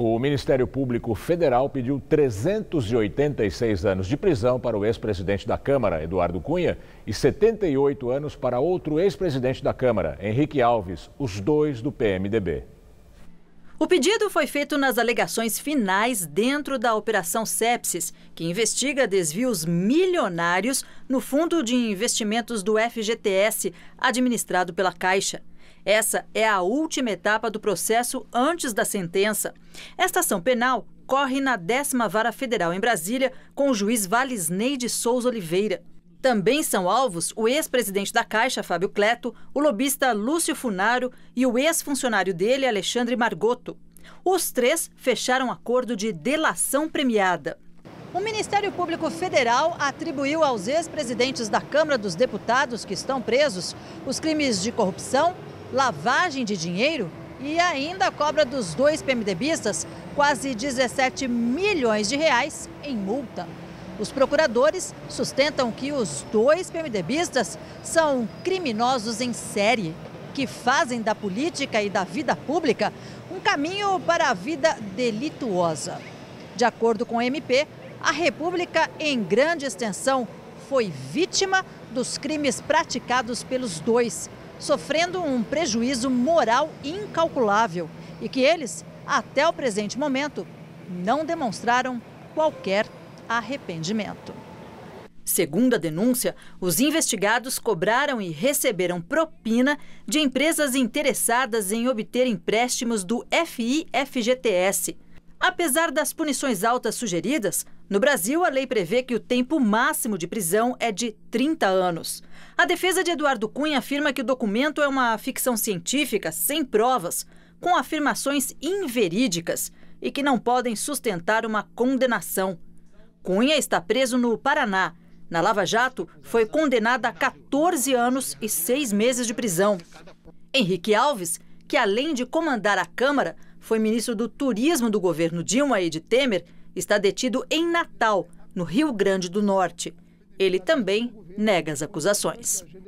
O Ministério Público Federal pediu 386 anos de prisão para o ex-presidente da Câmara, Eduardo Cunha, e 78 anos para outro ex-presidente da Câmara, Henrique Alves, os dois do PMDB. O pedido foi feito nas alegações finais dentro da Operação Sepsis, que investiga desvios milionários no Fundo de Investimentos do FGTS, administrado pela Caixa. Essa é a última etapa do processo antes da sentença. Esta ação penal corre na décima Vara Federal em Brasília com o juiz Valisney de Souza Oliveira. Também são alvos o ex-presidente da Caixa, Fábio Cleto, o lobista Lúcio Funaro e o ex-funcionário dele, Alexandre Margoto. Os três fecharam acordo de delação premiada. O Ministério Público Federal atribuiu aos ex-presidentes da Câmara dos Deputados que estão presos os crimes de corrupção, lavagem de dinheiro e ainda cobra dos dois PMDBistas quase 17 milhões de reais em multa. Os procuradores sustentam que os dois PMDBistas são criminosos em série, que fazem da política e da vida pública um caminho para a vida delituosa. De acordo com o MP, a República, em grande extensão, foi vítima dos crimes praticados pelos dois, sofrendo um prejuízo moral incalculável e que eles, até o presente momento, não demonstraram qualquer arrependimento. Segundo a denúncia, os investigados cobraram e receberam propina de empresas interessadas em obter empréstimos do FIFGTS. Apesar das punições altas sugeridas, no Brasil a lei prevê que o tempo máximo de prisão é de 30 anos. A defesa de Eduardo Cunha afirma que o documento é uma ficção científica sem provas, com afirmações inverídicas e que não podem sustentar uma condenação. Cunha está preso no Paraná. Na Lava Jato, foi condenada a 14 anos e seis meses de prisão. Henrique Alves, que além de comandar a Câmara, foi ministro do Turismo do governo Dilma e de Temer, está detido em Natal, no Rio Grande do Norte. Ele também nega as acusações.